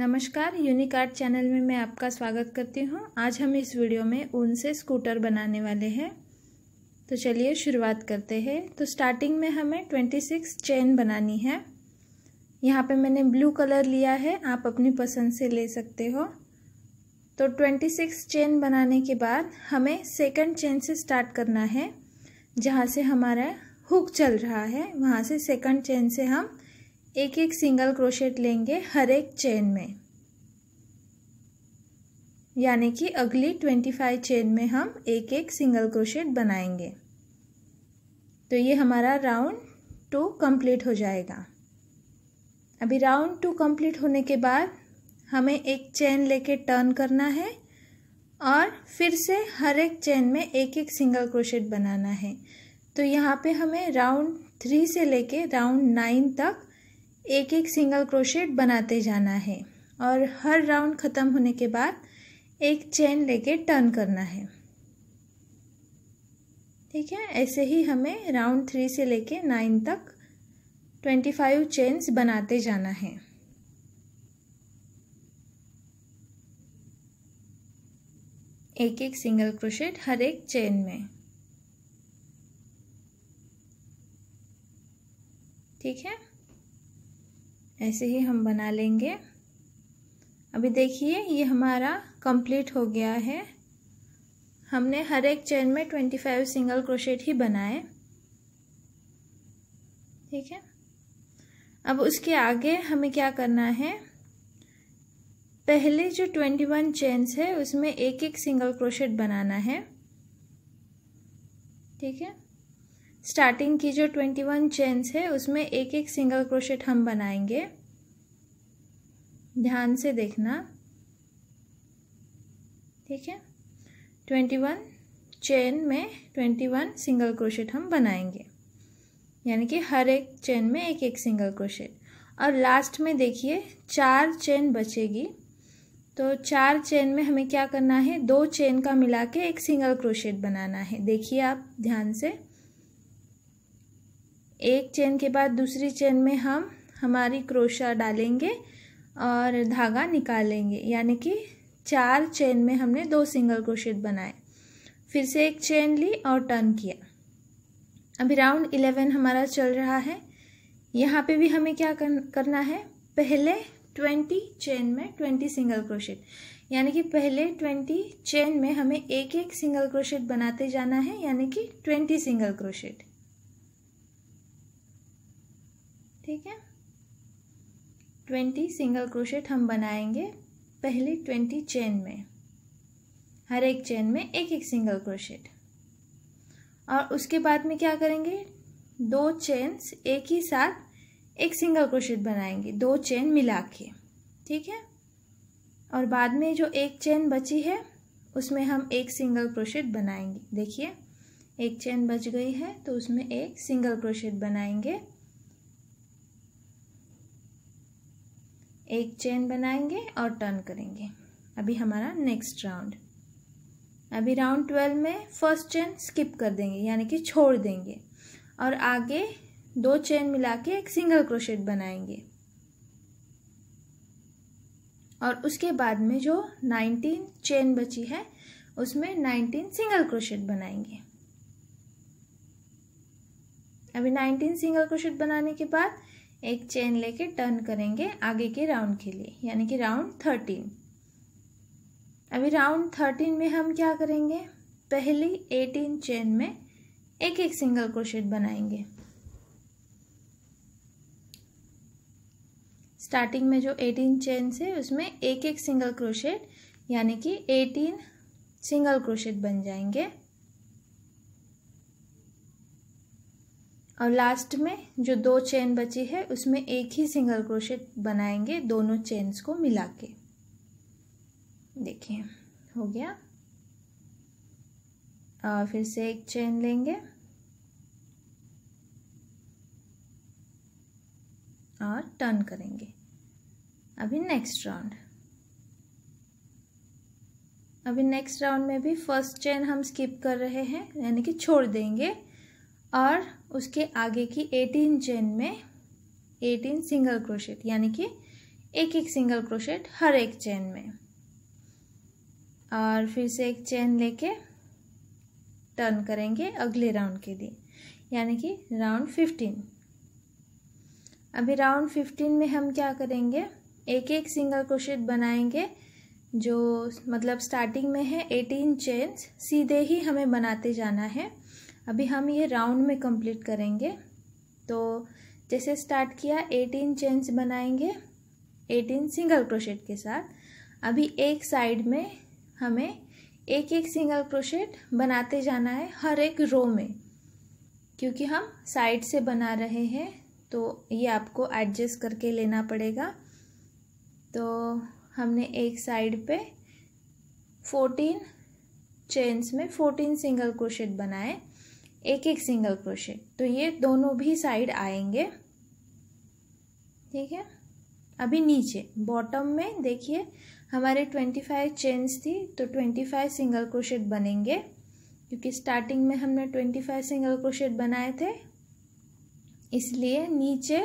नमस्कार यूनिकार्ट चैनल में मैं आपका स्वागत करती हूँ आज हम इस वीडियो में ऊन से स्कूटर बनाने वाले हैं तो चलिए शुरुआत करते हैं तो स्टार्टिंग में हमें 26 चेन बनानी है यहाँ पे मैंने ब्लू कलर लिया है आप अपनी पसंद से ले सकते हो तो 26 चेन बनाने के बाद हमें सेकंड चेन से स्टार्ट करना है जहाँ से हमारा हुक चल रहा है वहाँ से सेकेंड चेन से हम एक एक सिंगल क्रोशेट लेंगे हर एक चेन में यानी कि अगली ट्वेंटी फाइव चेन में हम एक एक सिंगल क्रोशेट बनाएंगे तो ये हमारा राउंड टू कंप्लीट हो जाएगा अभी राउंड टू कंप्लीट होने के बाद हमें एक चेन लेके टर्न करना है और फिर से हर एक चेन में एक एक सिंगल क्रोशेट बनाना है तो यहाँ पे हमें राउंड थ्री से लेके राउंड नाइन तक एक एक सिंगल क्रोशेट बनाते जाना है और हर राउंड ख़त्म होने के बाद एक चेन लेके टर्न करना है ठीक है ऐसे ही हमें राउंड थ्री से लेके नाइन तक ट्वेंटी फाइव चेन्स बनाते जाना है एक एक सिंगल क्रोशेट हर एक चेन में ठीक है ऐसे ही हम बना लेंगे अभी देखिए ये हमारा कंप्लीट हो गया है हमने हर एक चेन में ट्वेंटी फाइव सिंगल क्रोशेट ही बनाए ठीक है अब उसके आगे हमें क्या करना है पहले जो ट्वेंटी वन चेन्स है उसमें एक एक सिंगल क्रोशेट बनाना है ठीक है स्टार्टिंग की जो ट्वेंटी वन चेन्स है उसमें एक एक सिंगल क्रोशेट हम बनाएंगे ध्यान से देखना ठीक है ट्वेंटी वन चेन में ट्वेंटी वन सिंगल क्रोशेट हम बनाएंगे यानी कि हर एक चेन में एक एक सिंगल क्रोशेट और लास्ट में देखिए चार चेन बचेगी तो चार चेन में हमें क्या करना है दो चेन का मिला के एक सिंगल क्रोशेट बनाना है देखिए आप ध्यान से एक चेन के बाद दूसरी चेन में हम हमारी क्रोशा डालेंगे और धागा निकालेंगे यानी कि चार चेन में हमने दो सिंगल क्रोशेट बनाए फिर से एक चेन ली और टर्न किया अभी राउंड इलेवन हमारा चल रहा है यहाँ पे भी हमें क्या करना है पहले ट्वेंटी चेन में ट्वेंटी सिंगल क्रोशेट यानी कि पहले ट्वेंटी चेन में हमें एक एक सिंगल क्रोशेट बनाते जाना है यानी कि ट्वेंटी सिंगल क्रोशेट ठीक है ट्वेंटी सिंगल क्रोशेट हम बनाएंगे पहले ट्वेंटी चेन में हर एक चेन में एक एक सिंगल क्रोशेट और उसके बाद में क्या करेंगे दो चेन्स एक ही साथ एक सिंगल क्रोशेट बनाएंगे दो चेन मिला के ठीक है और बाद में जो एक चेन बची है उसमें हम एक सिंगल क्रोशेट बनाएंगे देखिए एक चेन बच गई है तो उसमें एक सिंगल क्रोशेट बनाएंगे एक चेन बनाएंगे और टर्न करेंगे अभी हमारा नेक्स्ट राउंड अभी राउंड ट्वेल्व में फर्स्ट चेन स्किप कर देंगे यानी कि छोड़ देंगे और आगे दो चेन मिला के एक सिंगल क्रोशेट बनाएंगे और उसके बाद में जो नाइनटीन चेन बची है उसमें नाइनटीन सिंगल क्रोशेट बनाएंगे अभी नाइनटीन सिंगल क्रोशेट बनाने के बाद एक चेन लेके टर्न करेंगे आगे के राउंड के लिए यानी कि राउंड थर्टीन अभी राउंड थर्टीन में हम क्या करेंगे पहली एटीन चेन में एक एक सिंगल क्रोशेट बनाएंगे स्टार्टिंग में जो एटीन चेन से उसमें एक एक सिंगल क्रोशेट यानी कि एटीन सिंगल क्रोशेट बन जाएंगे और लास्ट में जो दो चेन बची है उसमें एक ही सिंगल क्रोशेट बनाएंगे दोनों चेन्स को मिला के देखिए हो गया और फिर से एक चेन लेंगे और टर्न करेंगे अभी नेक्स्ट राउंड अभी नेक्स्ट राउंड में भी फर्स्ट चेन हम स्किप कर रहे हैं यानी कि छोड़ देंगे और उसके आगे की एटीन चेन में एटीन सिंगल क्रोशेट यानी कि एक एक सिंगल क्रोशेट हर एक चेन में और फिर से एक चेन लेके टर्न करेंगे अगले राउंड के लिए यानी कि राउंड फिफ्टीन अभी राउंड फिफ्टीन में हम क्या करेंगे एक एक सिंगल क्रोशेट बनाएंगे जो मतलब स्टार्टिंग में है एटीन चेन्स सीधे ही हमें बनाते जाना है अभी हम ये राउंड में कंप्लीट करेंगे तो जैसे स्टार्ट किया 18 चेन्स बनाएंगे 18 सिंगल क्रोशेट के साथ अभी एक साइड में हमें एक एक सिंगल क्रोशेट बनाते जाना है हर एक रो में क्योंकि हम साइड से बना रहे हैं तो ये आपको एडजस्ट करके लेना पड़ेगा तो हमने एक साइड पे फोर्टीन चेन्स में फोर्टीन सिंगल क्रोशेट बनाए एक एक सिंगल क्रोशे तो ये दोनों भी साइड आएंगे ठीक है अभी नीचे बॉटम में देखिए हमारे ट्वेंटी फाइव चेन्स थी तो ट्वेंटी फाइव सिंगल क्रोशेट बनेंगे क्योंकि स्टार्टिंग में हमने ट्वेंटी फाइव सिंगल क्रोशेट बनाए थे इसलिए नीचे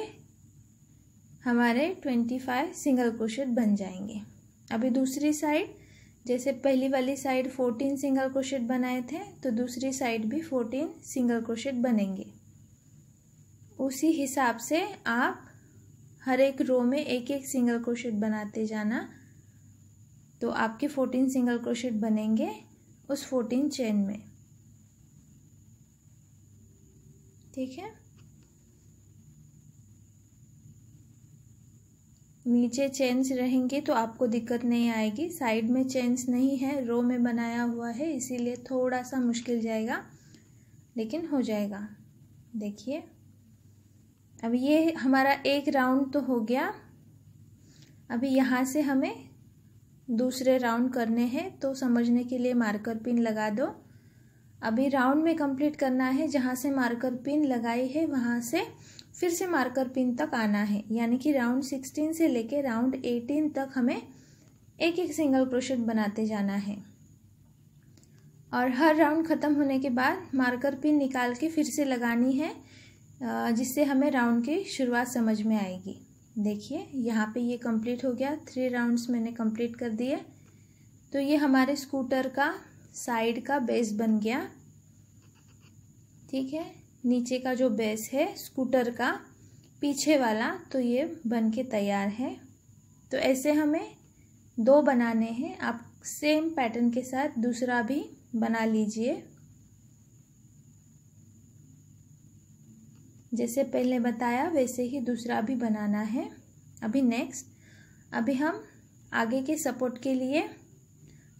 हमारे ट्वेंटी फाइव सिंगल क्रोशेट बन जाएंगे अभी दूसरी साइड जैसे पहली वाली साइड फोर्टीन सिंगल क्रोशेट बनाए थे तो दूसरी साइड भी फोर्टीन सिंगल क्रोशेट बनेंगे उसी हिसाब से आप हर एक रो में एक एक सिंगल क्रोशेट बनाते जाना तो आपके फोर्टीन सिंगल क्रोशेट बनेंगे उस फोर्टीन चेन में ठीक है नीचे चेंज रहेंगे तो आपको दिक्कत नहीं आएगी साइड में चेंज नहीं है रो में बनाया हुआ है इसीलिए थोड़ा सा मुश्किल जाएगा लेकिन हो जाएगा देखिए अब ये हमारा एक राउंड तो हो गया अभी यहाँ से हमें दूसरे राउंड करने हैं तो समझने के लिए मार्कर पिन लगा दो अभी राउंड में कंप्लीट करना है जहाँ से मार्कर पिन लगाई है वहाँ से फिर से मार्कर पिन तक आना है यानी कि राउंड सिक्सटीन से लेके राउंड एटीन तक हमें एक एक सिंगल क्रोशेट बनाते जाना है और हर राउंड ख़त्म होने के बाद मार्कर पिन निकाल के फिर से लगानी है जिससे हमें राउंड की शुरुआत समझ में आएगी देखिए यहाँ पे ये कंप्लीट हो गया थ्री राउंड्स मैंने कंप्लीट कर दिए तो ये हमारे स्कूटर का साइड का बेस बन गया ठीक है नीचे का जो बेस है स्कूटर का पीछे वाला तो ये बन के तैयार है तो ऐसे हमें दो बनाने हैं आप सेम पैटर्न के साथ दूसरा भी बना लीजिए जैसे पहले बताया वैसे ही दूसरा भी बनाना है अभी नेक्स्ट अभी हम आगे के सपोर्ट के लिए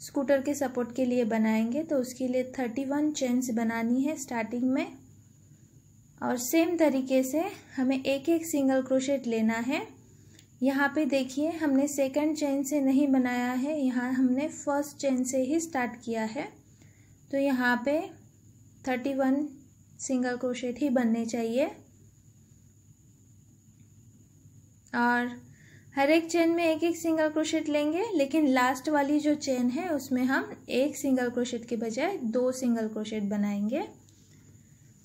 स्कूटर के सपोर्ट के लिए बनाएंगे तो उसके लिए थर्टी वन चेन्स बनानी है स्टार्टिंग में और सेम तरीके से हमें एक एक सिंगल क्रोशेट लेना है यहाँ पे देखिए हमने सेकंड चेन से नहीं बनाया है यहाँ हमने फर्स्ट चेन से ही स्टार्ट किया है तो यहाँ पे थर्टी वन सिंगल क्रोशेट ही बनने चाहिए और हर एक चेन में एक एक सिंगल क्रोशेट लेंगे लेकिन लास्ट वाली जो चेन है उसमें हम एक सिंगल क्रोशेट के बजाय दो सिंगल क्रोशेट बनाएंगे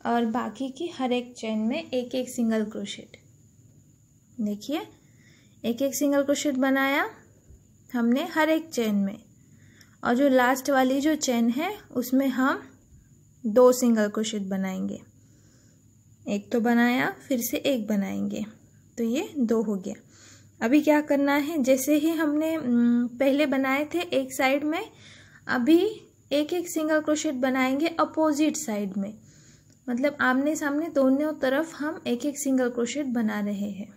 और बाकी की हर एक चेन में एक एक सिंगल क्रोशेट देखिए एक एक सिंगल क्रोशेट बनाया हमने हर एक चेन में और जो लास्ट वाली जो चेन है उसमें हम दो सिंगल क्रोशेट बनाएंगे एक तो बनाया फिर से एक बनाएंगे तो ये दो हो गया अभी क्या करना है जैसे ही हमने पहले बनाए थे एक साइड में अभी एक एक सिंगल क्रोशेट बनाएंगे अपोजिट साइड में मतलब आमने सामने दोनों तरफ हम एक एक सिंगल क्रोशेट बना रहे हैं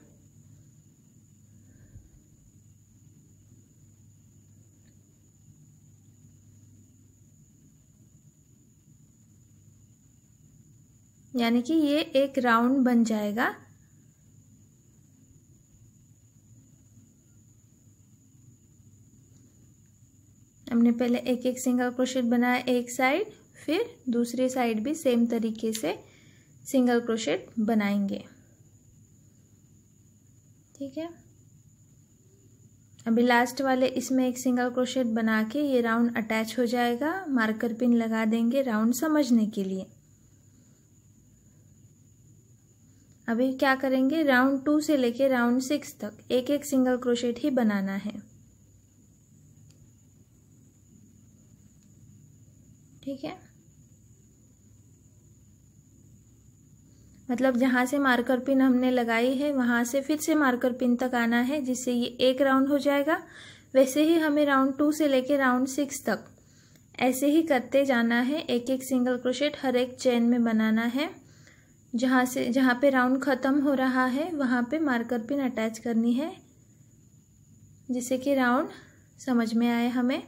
यानी कि ये एक राउंड बन जाएगा हमने पहले एक एक सिंगल क्रोशेट बनाया एक साइड फिर दूसरी साइड भी सेम तरीके से सिंगल क्रोशेट बनाएंगे ठीक है अभी लास्ट वाले इसमें एक सिंगल क्रोशेट बना के ये राउंड अटैच हो जाएगा मार्कर पिन लगा देंगे राउंड समझने के लिए अभी क्या करेंगे राउंड टू से लेके राउंड सिक्स तक एक एक सिंगल क्रोशेट ही बनाना है ठीक है मतलब जहाँ से मार्कर पिन हमने लगाई है वहाँ से फिर से मार्कर पिन तक आना है जिससे ये एक राउंड हो जाएगा वैसे ही हमें राउंड टू से लेके राउंड सिक्स तक ऐसे ही करते जाना है एक एक सिंगल क्रोशेट हर एक चेन में बनाना है जहाँ से जहाँ पे राउंड ख़त्म हो रहा है वहाँ पे मार्कर पिन अटैच करनी है जिससे कि राउंड समझ में आए हमें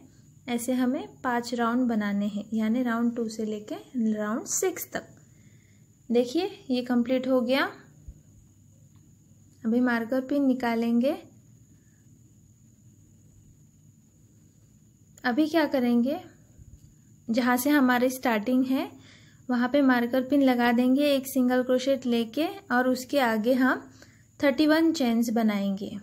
ऐसे हमें पांच राउंड बनाने हैं यानी राउंड टू से लेके राउंड सिक्स तक देखिए ये कंप्लीट हो गया अभी मार्कर पिन निकालेंगे अभी क्या करेंगे जहाँ से हमारी स्टार्टिंग है वहाँ पे मार्कर पिन लगा देंगे एक सिंगल क्रोशेट लेके और उसके आगे हम थर्टी वन चेन्स बनाएंगे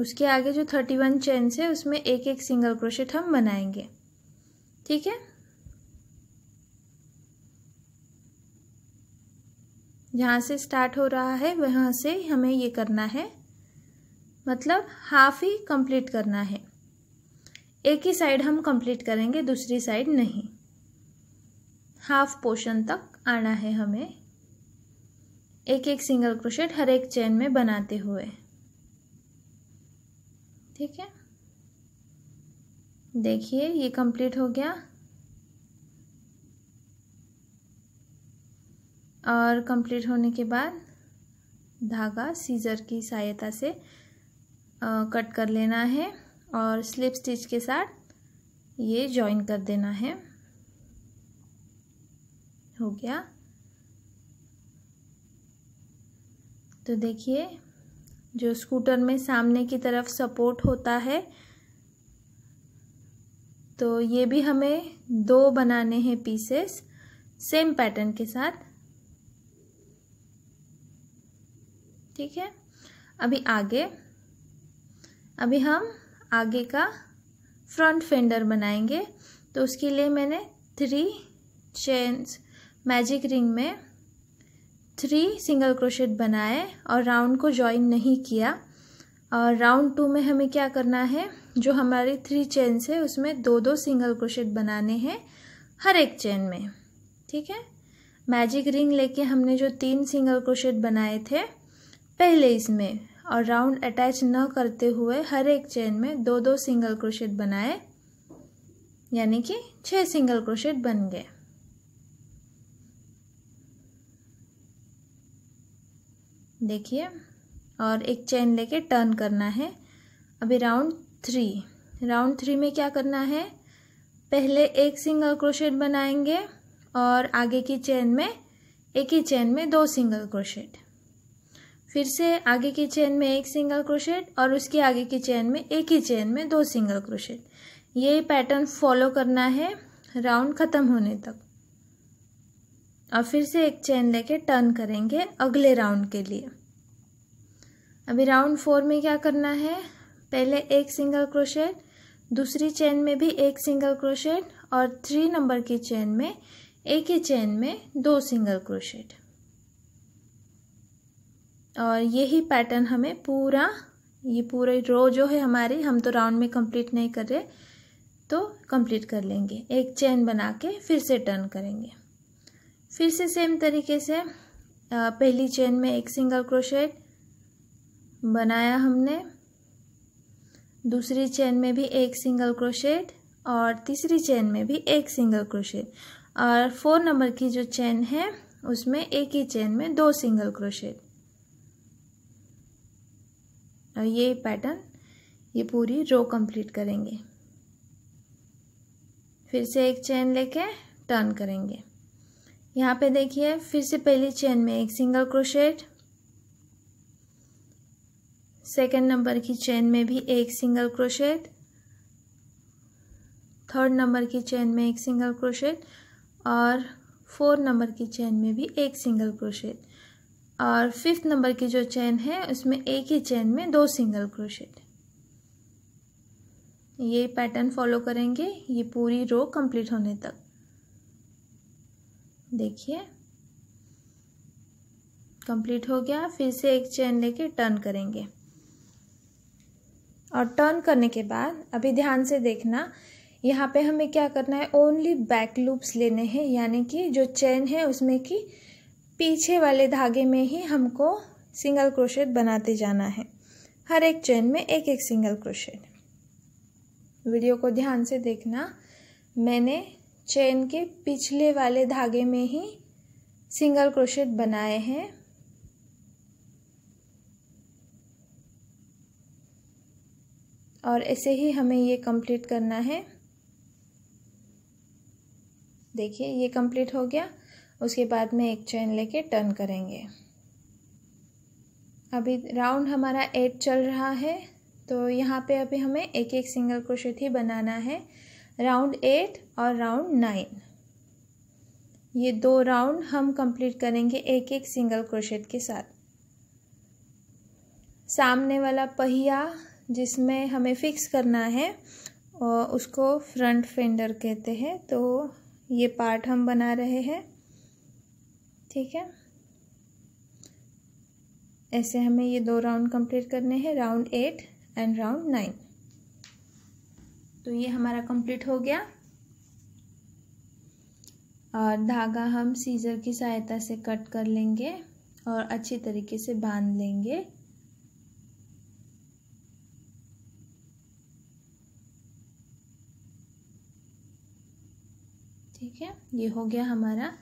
उसके आगे जो थर्टी वन चेन्स है उसमें एक एक सिंगल क्रोशेट हम बनाएंगे ठीक है जहाँ से स्टार्ट हो रहा है वहाँ से हमें ये करना है मतलब हाफ ही कंप्लीट करना है एक ही साइड हम कंप्लीट करेंगे दूसरी साइड नहीं हाफ पोर्शन तक आना है हमें एक एक सिंगल क्रोशेट हर एक चेन में बनाते हुए ठीक है देखिए ये कंप्लीट हो गया और कंप्लीट होने के बाद धागा सीजर की सहायता से आ, कट कर लेना है और स्लिप स्टिच के साथ ये जॉइन कर देना है हो गया तो देखिए जो स्कूटर में सामने की तरफ सपोर्ट होता है तो ये भी हमें दो बनाने हैं पीसेस सेम पैटर्न के साथ ठीक है अभी आगे अभी हम आगे का फ्रंट फेंडर बनाएंगे तो उसके लिए मैंने थ्री चेन्स मैजिक रिंग में थ्री सिंगल क्रोशेट बनाए और राउंड को जॉइन नहीं किया और राउंड टू में हमें क्या करना है जो हमारी थ्री चेन्स है उसमें दो दो सिंगल क्रोशेट बनाने हैं हर एक चेन में ठीक है मैजिक रिंग लेके हमने जो तीन सिंगल क्रोशेट बनाए थे पहले इसमें और राउंड अटैच न करते हुए हर एक चेन में दो दो सिंगल क्रोशेट बनाए यानी कि छह सिंगल क्रोशेट बन गए देखिए और एक चेन लेके टर्न करना है अभी राउंड थ्री राउंड थ्री में क्या करना है पहले एक सिंगल क्रोशेट बनाएंगे और आगे की चेन में एक ही चेन में दो सिंगल क्रोशेट फिर से आगे की चेन में एक सिंगल क्रोशेट और उसके आगे की चेन में एक ही चेन में दो सिंगल क्रोशेट ये पैटर्न फॉलो करना है राउंड ख़त्म होने तक और फिर से एक चेन लेके टर्न करेंगे अगले राउंड के लिए अभी राउंड फोर में क्या करना है पहले एक सिंगल क्रोशेट दूसरी चेन में भी एक सिंगल क्रोशेट और थ्री नंबर की चेन में एक ही चेन में दो सिंगल क्रोशेट और यही पैटर्न हमें पूरा ये पूरा रो जो है हमारी हम तो राउंड में कंप्लीट नहीं कर रहे तो कंप्लीट कर लेंगे एक चेन बना के फिर से टर्न करेंगे फिर से सेम तरीके से पहली चेन में एक सिंगल क्रोशेट बनाया हमने दूसरी चेन में भी एक सिंगल क्रोशेट और तीसरी चेन में भी एक सिंगल क्रोशेट और फोर नंबर की जो चेन है उसमें एक ही चेन में दो सिंगल क्रोशेट ये पैटर्न ये पूरी रो कंप्लीट करेंगे फिर से एक चेन लेके टर्न करेंगे यहाँ पे देखिए फिर से पहली चेन में एक सिंगल क्रोशेट सेकेंड नंबर की चेन में भी एक सिंगल क्रोशेट थर्ड नंबर की चेन में एक सिंगल क्रोशेट और फोर नंबर की चेन में भी एक सिंगल क्रोशेट और फिफ्थ नंबर की जो चेन है उसमें एक ही चेन में दो सिंगल क्रोशेट ये पैटर्न फॉलो करेंगे ये पूरी रो कंप्लीट होने तक देखिए कंप्लीट हो गया फिर से एक चेन लेके टर्न करेंगे और टर्न करने के बाद अभी ध्यान से देखना यहाँ पे हमें क्या करना है ओनली बैक लूप्स लेने हैं यानी कि जो चेन है उसमें की पीछे वाले धागे में ही हमको सिंगल क्रोशेट बनाते जाना है हर एक चेन में एक एक सिंगल क्रोशेट वीडियो को ध्यान से देखना मैंने चेन के पिछले वाले धागे में ही सिंगल क्रोशेट बनाए हैं और ऐसे ही हमें ये कंप्लीट करना है देखिए ये कंप्लीट हो गया उसके बाद में एक चैन लेके टर्न करेंगे अभी राउंड हमारा एट चल रहा है तो यहाँ पे अभी हमें एक एक सिंगल क्रोशेट ही बनाना है राउंड एट और राउंड नाइन ये दो राउंड हम कंप्लीट करेंगे एक एक सिंगल क्रोशेट के साथ सामने वाला पहिया जिसमें हमें फिक्स करना है और उसको फ्रंट फेंडर कहते हैं तो ये पार्ट हम बना रहे हैं ठीक है ऐसे हमें ये दो राउंड कंप्लीट करने हैं round eight and round nine तो ये हमारा कंप्लीट हो गया और धागा हम सीजर की सहायता से कट कर लेंगे और अच्छी तरीके से बांध लेंगे ठीक है ये हो गया हमारा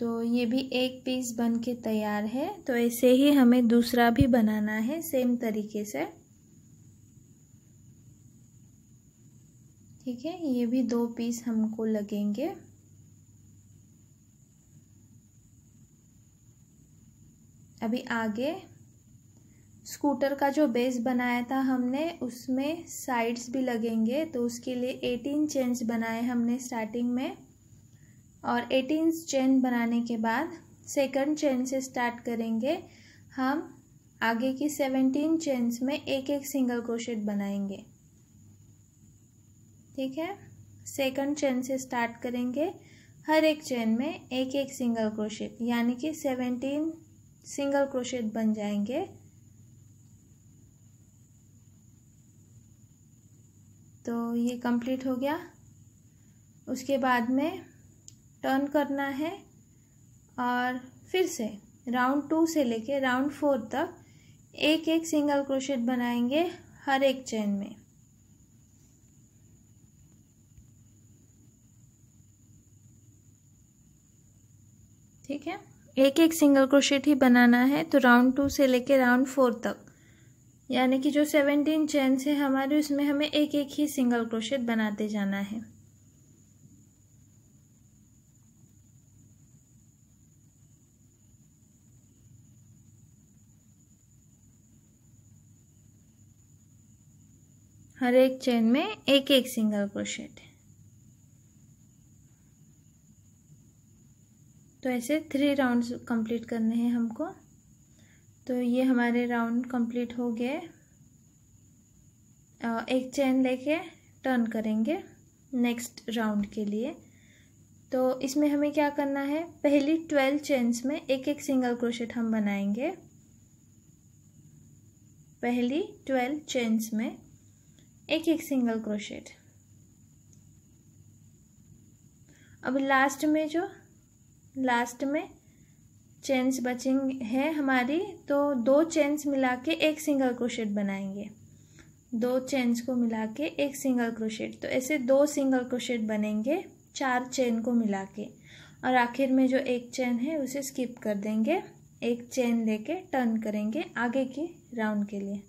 तो ये भी एक पीस बन के तैयार है तो ऐसे ही हमें दूसरा भी बनाना है सेम तरीके से ठीक है ये भी दो पीस हमको लगेंगे अभी आगे स्कूटर का जो बेस बनाया था हमने उसमें साइड्स भी लगेंगे तो उसके लिए एटीन चेंज बनाए हमने स्टार्टिंग में और एटीन चेन बनाने के बाद सेकंड चेन से स्टार्ट करेंगे हम आगे की सेवनटीन चेन्स में एक एक सिंगल क्रोशेट बनाएंगे ठीक है सेकंड चेन से स्टार्ट करेंगे हर एक चेन में एक एक सिंगल क्रोशेट यानी कि सेवनटीन सिंगल क्रोशेट बन जाएंगे तो ये कंप्लीट हो गया उसके बाद में टर्न करना है और फिर से राउंड टू से लेके राउंड फोर तक एक एक सिंगल क्रोशेट बनाएंगे हर एक चैन में ठीक है एक एक सिंगल क्रोशेट ही बनाना है तो राउंड टू से लेके राउंड फोर तक यानी कि जो सेवनटीन चैन से हमारे उसमें हमें एक एक ही सिंगल क्रोशेट बनाते जाना है हर एक चेन में एक एक सिंगल क्रोशेट तो ऐसे थ्री राउंड कंप्लीट करने हैं हमको तो ये हमारे राउंड कंप्लीट हो गए एक चेन लेके टर्न करेंगे नेक्स्ट राउंड के लिए तो इसमें हमें क्या करना है पहली ट्वेल्व चेन्स में एक एक सिंगल क्रोशेट हम बनाएंगे पहली ट्वेल्व चेन्स में एक एक सिंगल क्रोशेट अब लास्ट में जो लास्ट में चेन्स बचेंगे हैं हमारी तो दो चेन्स मिला के एक सिंगल क्रोशेट बनाएंगे दो चेन्स को मिला के एक सिंगल क्रोशेट तो ऐसे दो सिंगल क्रोशेट बनेंगे चार चेन को मिला के और आखिर में जो एक चेन है उसे स्किप कर देंगे एक चेन लेके टर्न करेंगे आगे की राउंड के लिए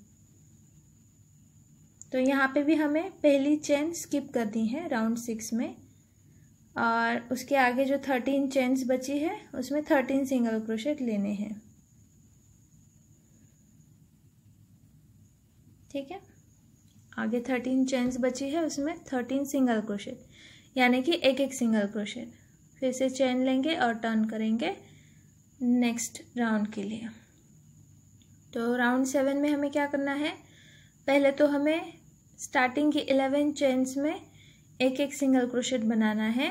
तो यहाँ पे भी हमें पहली चेन स्किप करनी है राउंड सिक्स में और उसके आगे जो थर्टीन चेन्स बची है उसमें थर्टीन सिंगल क्रोशेट लेने हैं ठीक है आगे थर्टीन चेन्स बची है उसमें थर्टीन सिंगल क्रोशेट यानी कि एक एक सिंगल क्रोशेट फिर से चेन लेंगे और टर्न करेंगे नेक्स्ट राउंड के लिए तो राउंड सेवन में हमें क्या करना है पहले तो हमें स्टार्टिंग के इलेवन चेन्स में एक एक सिंगल क्रोशेट बनाना है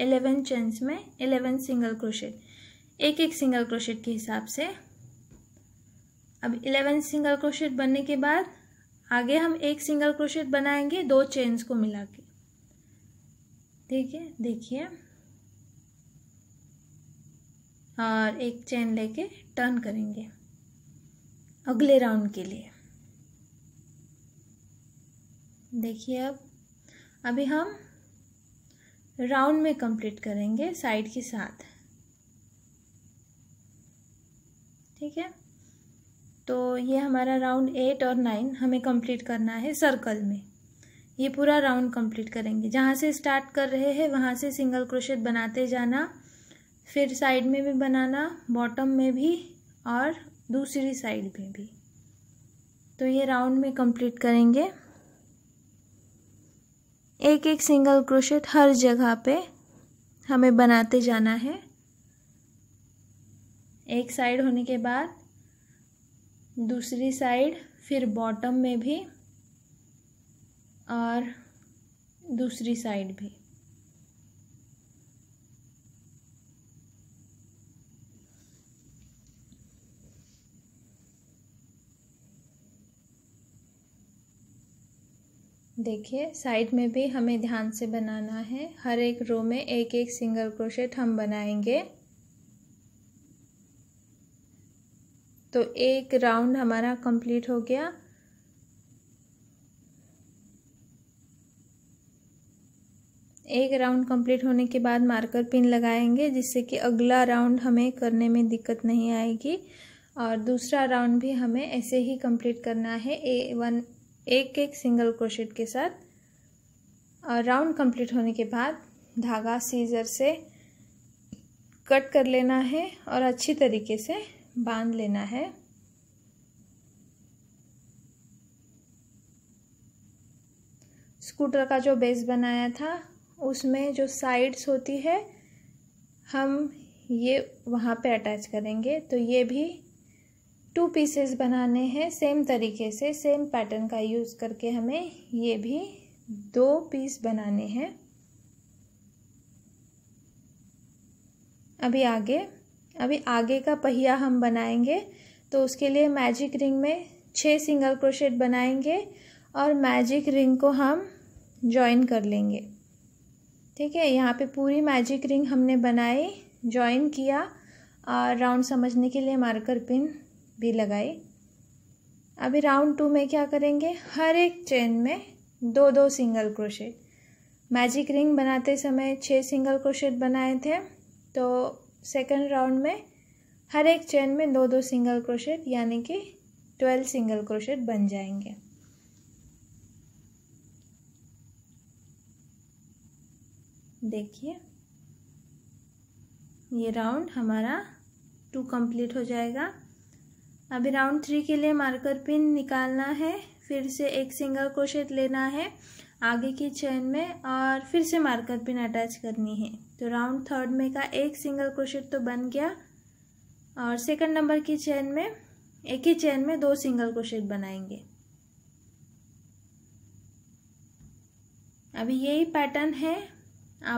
इलेवन चेन्स में इलेवन सिंगल क्रोशेट एक एक सिंगल क्रोशेट के हिसाब से अब इलेवन सिंगल क्रोशेट बनने के बाद आगे हम एक सिंगल क्रोशेट बनाएंगे दो चेन्स को मिला के ठीक है देखिए और एक चेन लेके टर्न करेंगे अगले राउंड के लिए देखिए अब अभी हम राउंड में कंप्लीट करेंगे साइड के साथ ठीक है तो ये हमारा राउंड एट और नाइन हमें कंप्लीट करना है सर्कल में ये पूरा राउंड कंप्लीट करेंगे जहाँ से स्टार्ट कर रहे हैं वहाँ से सिंगल क्रोशेट बनाते जाना फिर साइड में भी बनाना बॉटम में भी और दूसरी साइड में भी तो ये राउंड में कंप्लीट करेंगे एक एक सिंगल क्रोशेट हर जगह पे हमें बनाते जाना है एक साइड होने के बाद दूसरी साइड फिर बॉटम में भी और दूसरी साइड भी देखिए साइड में भी हमें ध्यान से बनाना है हर एक रो में एक एक सिंगल क्रोशेट हम बनाएंगे तो एक राउंड हमारा कंप्लीट हो गया एक राउंड कंप्लीट होने के बाद मार्कर पिन लगाएंगे जिससे कि अगला राउंड हमें करने में दिक्कत नहीं आएगी और दूसरा राउंड भी हमें ऐसे ही कंप्लीट करना है ए वन एक एक सिंगल क्रोशेट के साथ राउंड कंप्लीट होने के बाद धागा सीजर से कट कर लेना है और अच्छी तरीके से बांध लेना है स्कूटर का जो बेस बनाया था उसमें जो साइड्स होती है हम ये वहाँ पे अटैच करेंगे तो ये भी टू पीसेस बनाने हैं सेम तरीके से सेम पैटर्न का यूज़ करके हमें ये भी दो पीस बनाने हैं अभी आगे अभी आगे का पहिया हम बनाएंगे तो उसके लिए मैजिक रिंग में छः सिंगल क्रोशेट बनाएंगे और मैजिक रिंग को हम जॉइन कर लेंगे ठीक है यहाँ पे पूरी मैजिक रिंग हमने बनाई जॉइन किया और राउंड समझने के लिए मार्कर पिन भी लगाई अभी राउंड टू में क्या करेंगे हर एक चेन में दो दो सिंगल क्रोशेट मैजिक रिंग बनाते समय छः सिंगल क्रोशेट बनाए थे तो सेकंड राउंड में हर एक चेन में दो दो सिंगल क्रोशेट यानी कि ट्वेल्व सिंगल क्रोशेट बन जाएंगे देखिए ये राउंड हमारा टू कंप्लीट हो जाएगा अभी राउंड थ्री के लिए मार्कर पिन निकालना है फिर से एक सिंगल क्रोशेट लेना है आगे की चेन में और फिर से मार्कर पिन अटैच करनी है तो राउंड थर्ड में का एक सिंगल क्रोशेट तो बन गया और सेकंड नंबर की चेन में एक ही चेन में दो सिंगल क्रोशेट बनाएंगे अभी यही पैटर्न है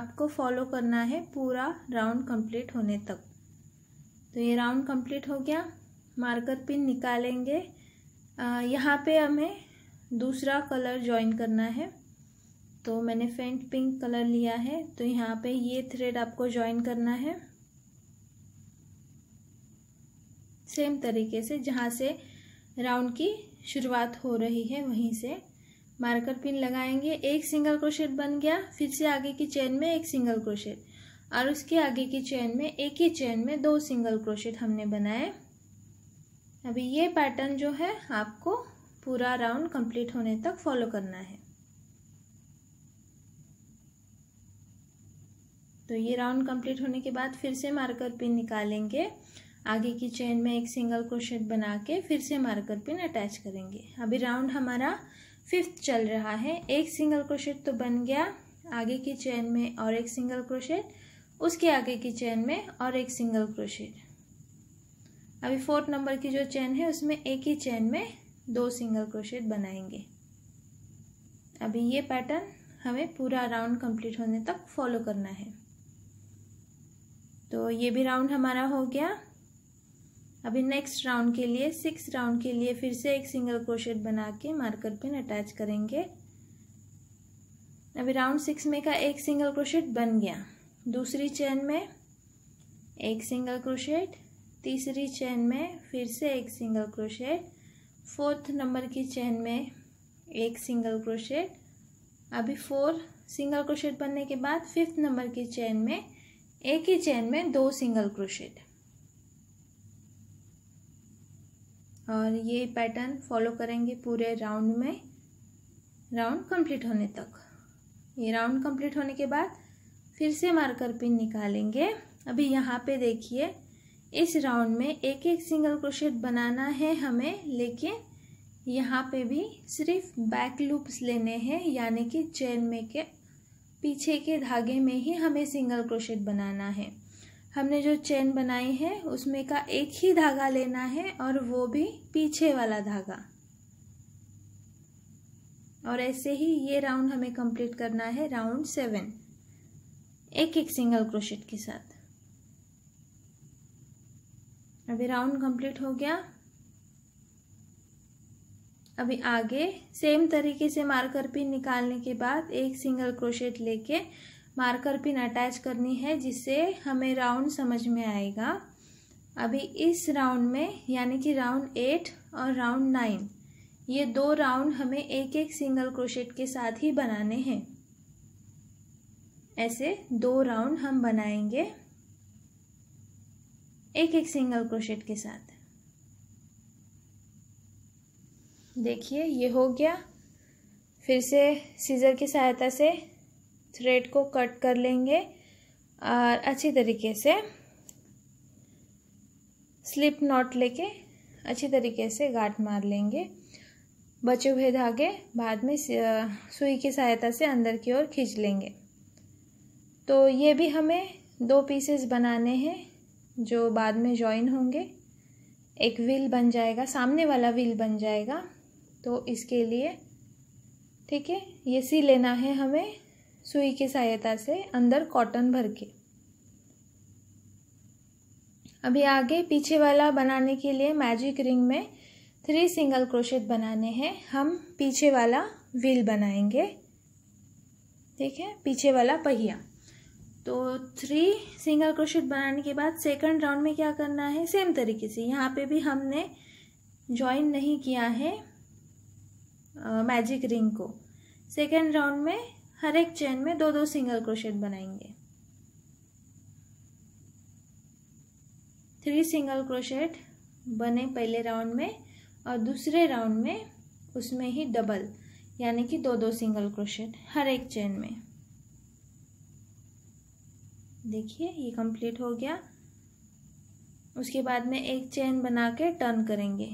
आपको फॉलो करना है पूरा राउंड कंप्लीट होने तक तो ये राउंड कंप्लीट हो गया मार्कर पिन निकालेंगे यहाँ पे हमें दूसरा कलर ज्वाइन करना है तो मैंने फेंट पिंक कलर लिया है तो यहाँ पे ये थ्रेड आपको ज्वाइन करना है सेम तरीके से जहाँ से राउंड की शुरुआत हो रही है वहीं से मार्कर पिन लगाएंगे एक सिंगल क्रोशेट बन गया फिर से आगे की चेन में एक सिंगल क्रोशेट और उसके आगे की चेन में एक ही चेन में दो सिंगल क्रोशेट हमने बनाए अभी ये पैटर्न जो है आपको पूरा राउंड कंप्लीट होने तक फॉलो करना है तो ये राउंड कंप्लीट होने के बाद फिर से मार्कर पिन निकालेंगे आगे की चेन में एक सिंगल क्रोशेट बना के फिर से मार्कर पिन अटैच करेंगे अभी राउंड हमारा फिफ्थ चल रहा है एक सिंगल क्रोशेट तो बन गया आगे की चेन में और एक सिंगल क्रोशेट उसके आगे की चेन में और एक सिंगल क्रोशेट अभी फोर्थ नंबर की जो चेन है उसमें एक ही चेन में दो सिंगल क्रोशेट बनाएंगे अभी ये पैटर्न हमें पूरा राउंड कंप्लीट होने तक फॉलो करना है तो ये भी राउंड हमारा हो गया अभी नेक्स्ट राउंड के लिए सिक्स राउंड के लिए फिर से एक सिंगल क्रोशेट बना के मार्कर पिन अटैच करेंगे अभी राउंड सिक्स में का एक सिंगल क्रोशेट बन गया दूसरी चेन में एक सिंगल क्रोशेट तीसरी चेन में फिर से एक सिंगल क्रोशेट फोर्थ नंबर की चेन में एक सिंगल क्रोशेट अभी फोर सिंगल क्रोशेट बनने के बाद फिफ्थ नंबर की चेन में एक ही चेन में दो सिंगल क्रोशेट और ये पैटर्न फॉलो करेंगे पूरे राउंड में राउंड कंप्लीट होने तक ये राउंड कंप्लीट होने के बाद फिर से मार्कर पिन निकालेंगे अभी यहाँ पे देखिए इस राउंड में एक एक सिंगल क्रोशेट बनाना है हमें लेकिन यहाँ पे भी सिर्फ बैक लूप्स लेने हैं यानी कि चेन में के पीछे के धागे में ही हमें सिंगल क्रोशेट बनाना है हमने जो चेन बनाई है उसमें का एक ही धागा लेना है और वो भी पीछे वाला धागा और ऐसे ही ये राउंड हमें कंप्लीट करना है राउंड सेवन एक एक सिंगल क्रोशेट के साथ अभी राउंड कंप्लीट हो गया अभी आगे सेम तरीके से मार्कर पिन निकालने के बाद एक सिंगल क्रोशेट लेके मार्कर पिन अटैच करनी है जिससे हमें राउंड समझ में आएगा अभी इस राउंड में यानी कि राउंड एट और राउंड नाइन ये दो राउंड हमें एक एक सिंगल क्रोशेट के साथ ही बनाने हैं ऐसे दो राउंड हम बनाएंगे एक एक सिंगल क्रोशेट के साथ देखिए ये हो गया फिर से सीज़र की सहायता से थ्रेड को कट कर लेंगे और अच्छी तरीके से स्लिप नॉट लेके अच्छी तरीके से गाट मार लेंगे बचे हुए धागे बाद में सुई की सहायता से अंदर की ओर खींच लेंगे तो ये भी हमें दो पीसेस बनाने हैं जो बाद में जॉइन होंगे एक व्हील बन जाएगा सामने वाला व्हील बन जाएगा तो इसके लिए ठीक है ये सी लेना है हमें सुई की सहायता से अंदर कॉटन भर के अभी आगे पीछे वाला बनाने के लिए मैजिक रिंग में थ्री सिंगल क्रोशेट बनाने हैं हम पीछे वाला व्हील बनाएंगे ठीक है पीछे वाला पहिया तो थ्री सिंगल क्रोशेट बनाने के बाद सेकंड राउंड में क्या करना है सेम तरीके से यहाँ पे भी हमने ज्वाइन नहीं किया है आ, मैजिक रिंग को सेकंड राउंड में हर एक चेन में दो दो सिंगल क्रोशेट बनाएंगे थ्री सिंगल क्रोशेट बने पहले राउंड में और दूसरे राउंड में उसमें ही डबल यानी कि दो दो सिंगल क्रोशेट हर एक चेन में देखिए ये कंप्लीट हो गया उसके बाद में एक चेन बना के टर्न करेंगे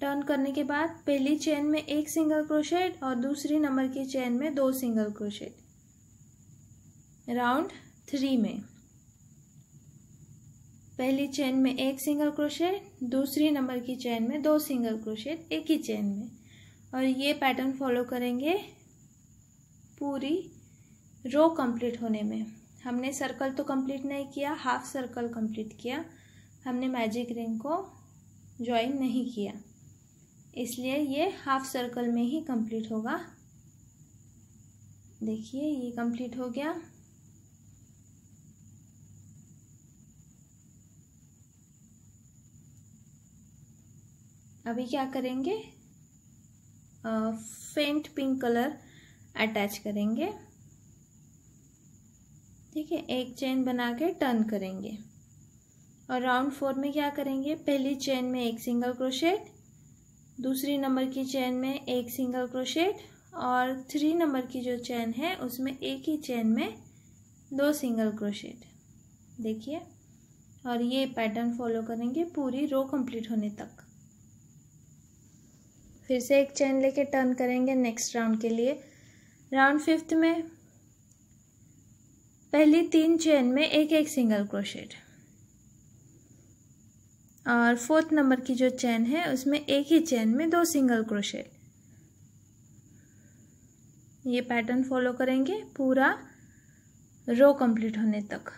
टर्न करने के बाद पहली चेन में एक सिंगल क्रोशेट और दूसरी नंबर की चेन में दो सिंगल क्रोशेट राउंड थ्री में पहली चेन में एक सिंगल क्रोशेट दूसरी नंबर की चेन में दो सिंगल क्रोशेट एक ही चेन में और ये पैटर्न फॉलो करेंगे पूरी रो कंप्लीट होने में हमने सर्कल तो कंप्लीट नहीं किया हाफ सर्कल कंप्लीट किया हमने मैजिक रिंग को ज्वाइन नहीं किया इसलिए ये हाफ सर्कल में ही कंप्लीट होगा देखिए ये कंप्लीट हो गया अभी क्या करेंगे फेंट पिंक कलर अटैच करेंगे ठीक है एक चेन बना के टर्न करेंगे और राउंड फोर में क्या करेंगे पहली चेन में एक सिंगल क्रोशेट दूसरी नंबर की चेन में एक सिंगल क्रोशेट और थ्री नंबर की जो चेन है उसमें एक ही चेन में दो सिंगल क्रोशेट देखिए और ये पैटर्न फॉलो करेंगे पूरी रो कंप्लीट होने तक फिर से एक चेन लेके टर्न करेंगे नेक्स्ट राउंड के लिए राउंड फिफ्थ में पहली तीन चेन में एक एक सिंगल क्रोशेट और फोर्थ नंबर की जो चैन है उसमें एक ही चेन में दो सिंगल क्रोशेट ये पैटर्न फॉलो करेंगे पूरा रो कंप्लीट होने तक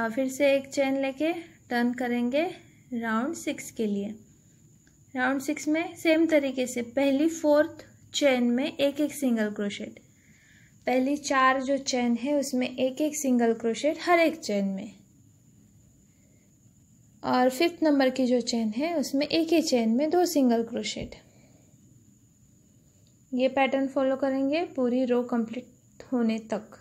और फिर से एक चेन लेके टर्न करेंगे राउंड सिक्स के लिए राउंड सिक्स में सेम तरीके से पहली फोर्थ चैन में एक एक सिंगल क्रोशेट पहली चार जो चैन है उसमें एक एक सिंगल क्रोशेट हर एक चैन में और फिफ्थ नंबर की जो चेन है उसमें एक ही चैन में दो सिंगल क्रोशेट ये पैटर्न फॉलो करेंगे पूरी रो कंप्लीट होने तक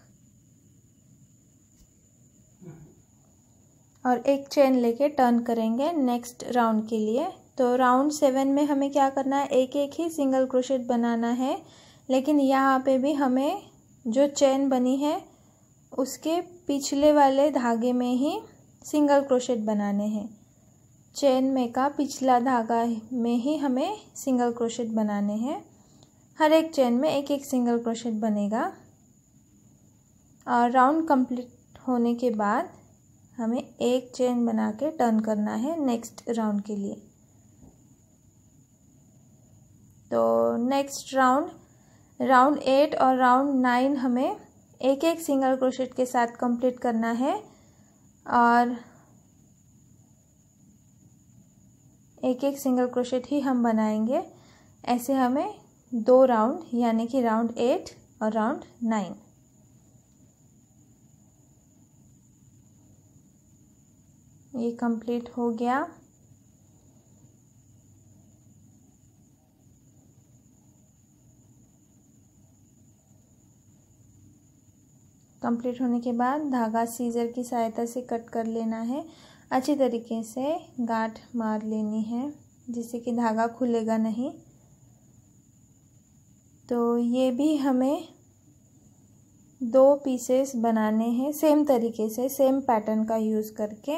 और एक चेन लेके टर्न करेंगे नेक्स्ट राउंड के लिए तो राउंड सेवन में हमें क्या करना है एक एक ही सिंगल क्रोशेट बनाना है लेकिन यहाँ पे भी हमें जो चेन बनी है उसके पिछले वाले धागे में ही सिंगल क्रोशेट बनाने हैं चेन में का पिछला धागा में ही हमें सिंगल क्रोशेट बनाने हैं हर एक चेन में एक एक सिंगल क्रोशेट बनेगा और राउंड कंप्लीट होने के बाद हमें एक चेन बना के टर्न करना है नेक्स्ट राउंड के लिए तो नेक्स्ट राउंड राउंड एट और राउंड नाइन हमें एक एक सिंगल क्रोशेट के साथ कंप्लीट करना है और एक एक सिंगल क्रोशेट ही हम बनाएंगे ऐसे हमें दो राउंड यानी कि राउंड एट और राउंड नाइन ये कंप्लीट हो गया कंप्लीट होने के बाद धागा सीजर की सहायता से कट कर लेना है अच्छी तरीके से गांठ मार लेनी है जिससे कि धागा खुलेगा नहीं तो ये भी हमें दो पीसेस बनाने हैं सेम तरीके से सेम पैटर्न का यूज़ करके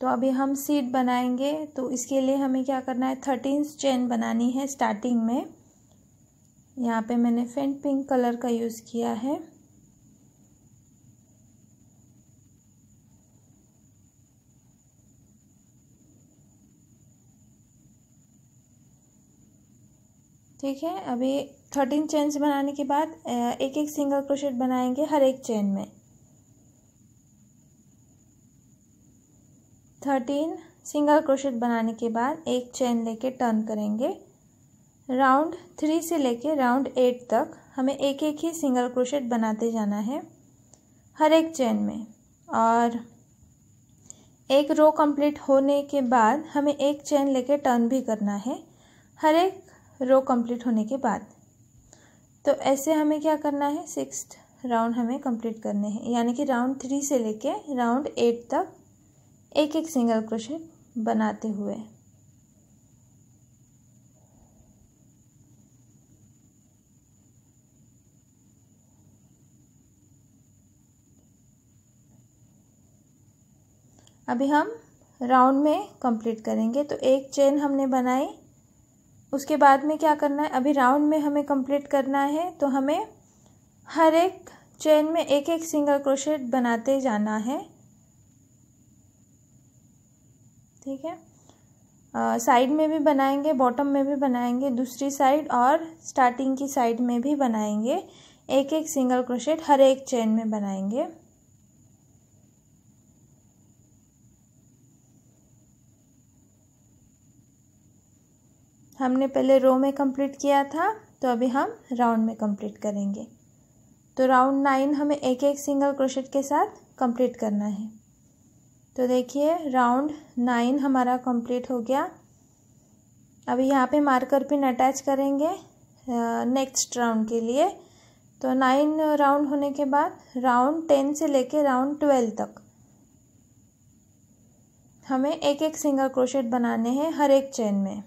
तो अभी हम सीट बनाएंगे तो इसके लिए हमें क्या करना है थर्टीन चेन बनानी है स्टार्टिंग में यहाँ पे मैंने फेंट पिंक कलर का यूज़ किया है ठीक है अभी थर्टीन चेन्स बनाने के बाद एक एक सिंगल क्रोशेट बनाएंगे हर एक चेन में थर्टीन सिंगल क्रोशेट बनाने के बाद एक चेन लेके टर्न करेंगे राउंड थ्री से लेके राउंड एट तक हमें एक एक ही सिंगल क्रोशेट बनाते जाना है हर एक चेन में और एक रो कंप्लीट होने के बाद हमें एक चेन लेके टर्न भी करना है हर एक रो कंप्लीट होने के बाद तो ऐसे हमें क्या करना है सिक्स राउंड हमें कंप्लीट करने हैं यानी कि राउंड थ्री से लेके राउंड एट तक एक एक सिंगल क्रोशे बनाते हुए अभी हम राउंड में कंप्लीट करेंगे तो एक चेन हमने बनाई उसके बाद में क्या करना है अभी राउंड में हमें कंप्लीट करना है तो हमें हर एक चेन में एक एक सिंगल क्रोशेट बनाते जाना है ठीक है साइड में भी बनाएंगे बॉटम में भी बनाएंगे दूसरी साइड और स्टार्टिंग की साइड में भी बनाएंगे एक एक सिंगल क्रोशेट हर एक चेन में बनाएंगे हमने पहले रो में कंप्लीट किया था तो अभी हम राउंड में कंप्लीट करेंगे तो राउंड नाइन हमें एक एक सिंगल क्रोशेट के साथ कंप्लीट करना है तो देखिए राउंड नाइन हमारा कंप्लीट हो गया अभी यहाँ पे मार्कर पिन अटैच करेंगे नेक्स्ट राउंड के लिए तो नाइन राउंड होने के बाद राउंड टेन से लेके राउंड ट्वेल्व तक हमें एक एक सिंगल क्रोशेट बनाने हैं हर एक चेन में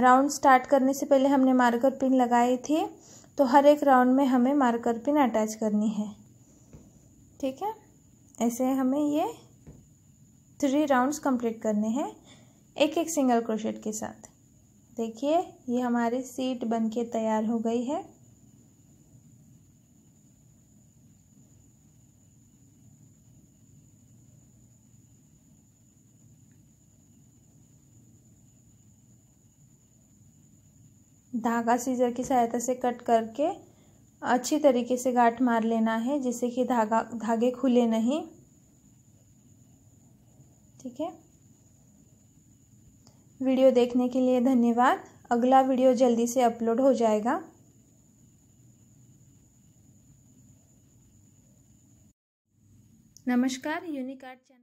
राउंड स्टार्ट करने से पहले हमने मार्कर पिन लगाई थी तो हर एक राउंड में हमें मार्कर पिन अटैच करनी है ठीक है ऐसे हमें ये थ्री राउंड्स कंप्लीट करने हैं एक एक सिंगल क्रोशेट के साथ देखिए ये हमारी सीट बनके तैयार हो गई है धागा सीजर की सहायता से कट करके अच्छी तरीके से गांठ मार लेना है जिससे कि धागा धागे खुले नहीं ठीक है वीडियो देखने के लिए धन्यवाद अगला वीडियो जल्दी से अपलोड हो जाएगा नमस्कार यूनिकार्ट चैनल